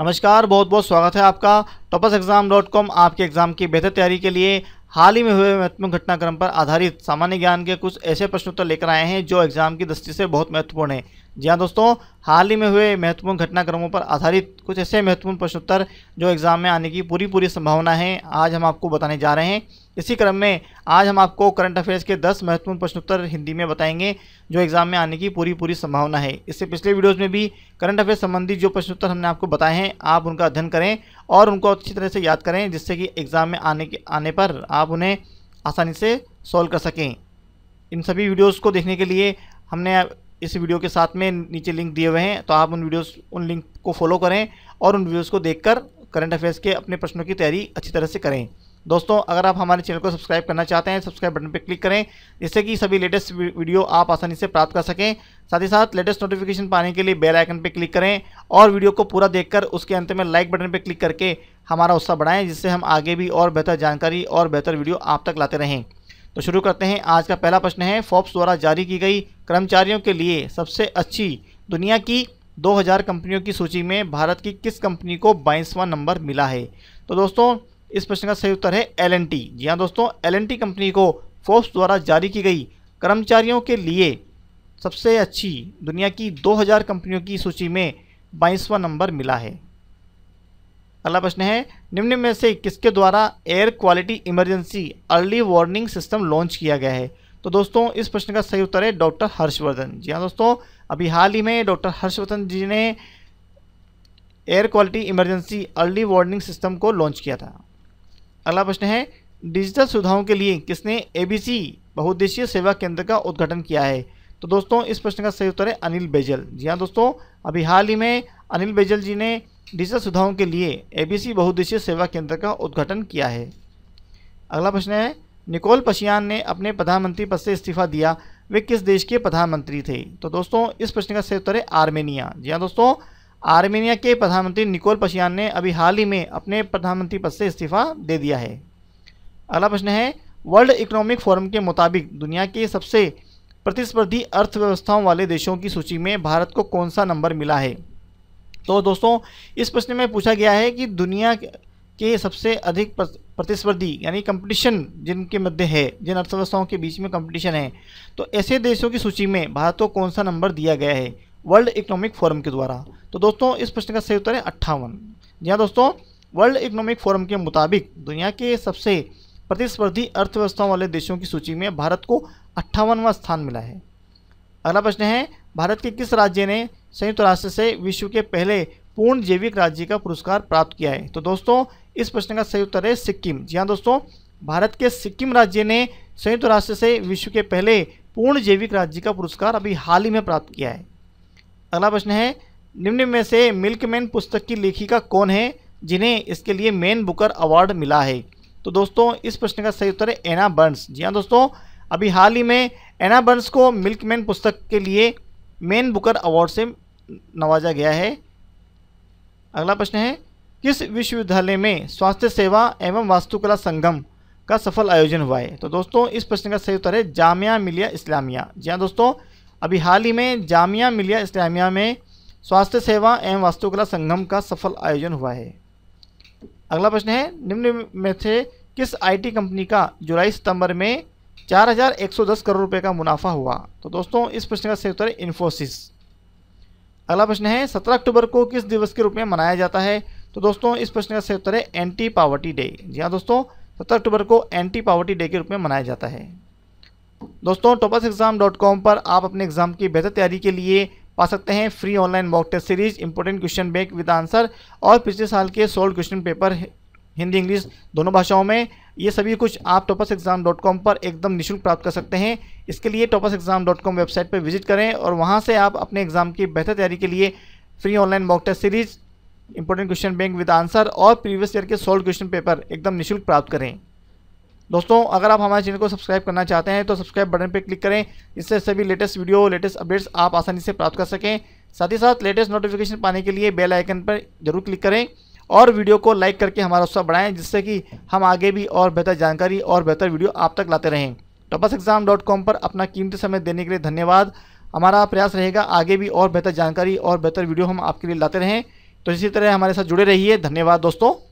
नमस्कार बहुत बहुत स्वागत है आपका टॉपस एग्जाम डॉट कॉम आपके एग्जाम की बेहतर तैयारी के लिए हाल ही में हुए महत्वपूर्ण घटनाक्रम पर आधारित सामान्य ज्ञान के कुछ ऐसे प्रश्नोत्तर लेकर आए हैं जो एग्जाम की दृष्टि से बहुत महत्वपूर्ण है जी हाँ दोस्तों हाल ही में हुए महत्वपूर्ण घटनाक्रमों पर आधारित कुछ ऐसे महत्वपूर्ण प्रश्नोत्तर जो एग्ज़ाम में आने की पूरी पूरी संभावना है आज हम आपको बताने जा रहे हैं इसी क्रम में आज हम आपको करंट अफेयर्स के 10 महत्वपूर्ण प्रश्नोत्तर हिंदी में बताएंगे जो एग्ज़ाम में आने की पूरी पूरी संभावना है इससे पिछले वीडियोज़ में भी करंट अफेयर्स संबंधी जो प्रश्नोत्तर हमने आपको बताए हैं आप उनका अध्ययन करें और उनको अच्छी तरह से याद करें जिससे कि एग्ज़ाम में आने के आने पर आप उन्हें आसानी से सॉल्व कर सकें इन सभी वीडियोज़ को देखने के लिए हमने इस वीडियो के साथ में नीचे लिंक दिए हुए हैं तो आप उन वीडियोस उन लिंक को फॉलो करें और उन वीडियोस को देखकर करंट अफेयर्स के अपने प्रश्नों की तैयारी अच्छी तरह से करें दोस्तों अगर आप हमारे चैनल को सब्सक्राइब करना चाहते हैं सब्सक्राइब बटन पर क्लिक करें जिससे कि सभी लेटेस्ट वीडियो आप आसानी से प्राप्त कर सकें साथ ही साथ लेटेस्ट नोटिफिकेशन पाने के लिए बेल आइकन पर क्लिक करें और वीडियो को पूरा देख उसके अंत में लाइक बटन पर क्लिक करके हमारा उत्साह बढ़ाएँ जिससे हम आगे भी और बेहतर जानकारी और बेहतर वीडियो आप तक लाते रहें तो शुरू करते हैं आज का पहला प्रश्न है फॉप्स द्वारा जारी की गई कर्मचारियों के लिए सबसे अच्छी दुनिया की 2000 कंपनियों की सूची में भारत की किस कंपनी को बाईसवां नंबर मिला है तो दोस्तों इस प्रश्न का सही उत्तर है एल एन टी जी हाँ दोस्तों एल एन टी कंपनी को फोर्ब्स द्वारा जारी की गई कर्मचारियों के लिए सबसे अच्छी दुनिया की 2000 कंपनियों की सूची में बाईसवां नंबर मिला है अगला प्रश्न है निम्न में से किसके द्वारा air quality emergency early warning system launch किया गया है तो दोस्तों इस प्रश्न का सही उत्तर है डॉक्टर हर्षवर्धन जी हाँ दोस्तों अभी हाल ही में डॉक्टर हर्षवर्धन जी ने air quality emergency early warning system को लॉन्च किया था अगला प्रश्न है डिजिटल सुविधाओं के लिए किसने ए बहुद्देशीय सेवा केंद्र का उद्घाटन किया है तो दोस्तों इस प्रश्न का सही उत्तर है अनिल बेजल जी हाँ दोस्तों अभी हाल ही में अनिल बेजल जी ने डिजिटल सुविधाओं के लिए एबीसी बहुद्देशीय सेवा केंद्र का उद्घाटन किया है अगला प्रश्न है निकोल पशियान ने अपने प्रधानमंत्री पद से इस्तीफा दिया वे किस देश के प्रधानमंत्री थे तो दोस्तों इस प्रश्न का सही उत्तर है आर्मेनिया जी हाँ दोस्तों आर्मेनिया के प्रधानमंत्री निकोल पशियान ने अभी हाल ही में अपने प्रधानमंत्री पद से इस्तीफा दे दिया है अगला प्रश्न है वर्ल्ड इकोनॉमिक फोरम के मुताबिक दुनिया के सबसे प्रतिस्पर्धी अर्थव्यवस्थाओं वाले देशों की सूची में भारत को कौन सा नंबर मिला है तो दोस्तों इस प्रश्न में पूछा गया है कि दुनिया के सबसे अधिक प्रतिस्पर्धी यानी कंपटीशन जिनके मध्य है जिन अर्थव्यवस्थाओं के बीच में कंपटीशन है तो ऐसे देशों की सूची में भारत को कौन सा नंबर दिया गया है वर्ल्ड इकोनॉमिक फोरम के द्वारा तो दोस्तों इस प्रश्न का सही उत्तर है अट्ठावन जी हाँ दोस्तों वर्ल्ड इकोनॉमिक फोरम के मुताबिक दुनिया के सबसे प्रतिस्पर्धी अर्थव्यवस्थाओं वाले देशों की सूची में भारत को अट्ठावनवा स्थान मिला है अगला प्रश्न है भारत के किस राज्य ने संयुक्त राष्ट्र से विश्व के पहले पूर्ण जैविक राज्य का पुरस्कार प्राप्त किया है तो दोस्तों इस प्रश्न का सही उत्तर है सिक्किम जी हाँ दोस्तों भारत के सिक्किम राज्य ने संयुक्त राष्ट्र से विश्व के पहले पूर्ण जैविक राज्य का पुरस्कार अभी हाल ही में प्राप्त किया है अगला प्रश्न है निम्न में से मिल्कमैन पुस्तक की लेखिका कौन है जिन्हें इसके लिए मेन बुकर अवार्ड मिला है तो दोस्तों इस प्रश्न का सही उत्तर है एना बर्न्स जी हाँ दोस्तों अभी हाल ही में एना बर्न्स को मिल्कमैन पुस्तक के लिए मेन बुकर अवार्ड से नवाजा गया है अगला प्रश्न है किस विश्वविद्यालय में स्वास्थ्य सेवा एवं वास्तुकला संगम का सफल आयोजन हुआ है तो दोस्तों इस प्रश्न का सही उत्तर है जामिया मिलिया इस्लामिया जी हाँ दोस्तों अभी हाल ही में जामिया मिलिया इस्लामिया में स्वास्थ्य सेवा एवं वास्तुकला संगम का सफल आयोजन हुआ है अगला प्रश्न है निम्न में से किस आईटी कंपनी का जुलाई सितंबर में चार हज़ार एक सौ दस करोड़ रुपए का मुनाफा हुआ तो दोस्तों इस प्रश्न का सही उत्तर है इन्फोसिस अगला प्रश्न है सत्रह अक्टूबर को किस दिवस के रूप में मनाया जाता है तो दोस्तों इस प्रश्न का सही उत्तर है एंटी पावर्टी डे जी हाँ दोस्तों सत्रह अक्टूबर को एंटी पावर्टी डे के रूप में मनाया जाता है दोस्तों टॉपस एग्जाम डॉट कॉम पर आप अपने एग्जाम की बेहतर तैयारी के लिए पा सकते हैं free online mock test series important question bank with answer और पिछले साल के solved question paper Hindi English दोनों भाषाओं में ये सभी कुछ आप टॉपस एग्ज़ाम डॉट कॉम पर एकदम निःशुल्क प्राप्त कर सकते हैं इसके लिए toppers exam dot com website पर विजिट करें और वहाँ से आप अपने एग्ज़ाम की बेहतर तैयारी के लिए free online mock test series important question bank with answer और प्रीवियस ईयर के सोल्व क्वेश्चन पेपर एकदम निःशुल्क प्राप्त करें दोस्तों अगर आप हमारे चैनल को सब्सक्राइब करना चाहते हैं तो सब्सक्राइब बटन पर क्लिक करें इससे सभी लेटेस्ट वीडियो लेटेस्ट अपडेट्स आप आसानी से प्राप्त कर सकें साथ ही साथ लेटेस्ट नोटिफिकेशन पाने के लिए बेल आइकन पर जरूर क्लिक करें और वीडियो को लाइक करके हमारा उत्साह बढ़ाएं जिससे कि हम आगे भी और बेहतर जानकारी और बेहतर वीडियो आप तक लाते रहें टपस एग्ज़ाम डॉट कॉम पर अपना कीमती समय देने के लिए धन्यवाद हमारा प्रयास रहेगा आगे भी और बेहतर जानकारी और बेहतर वीडियो हम आपके लिए लाते रहें तो इसी तरह हमारे साथ जुड़े रहिए धन्यवाद दोस्तों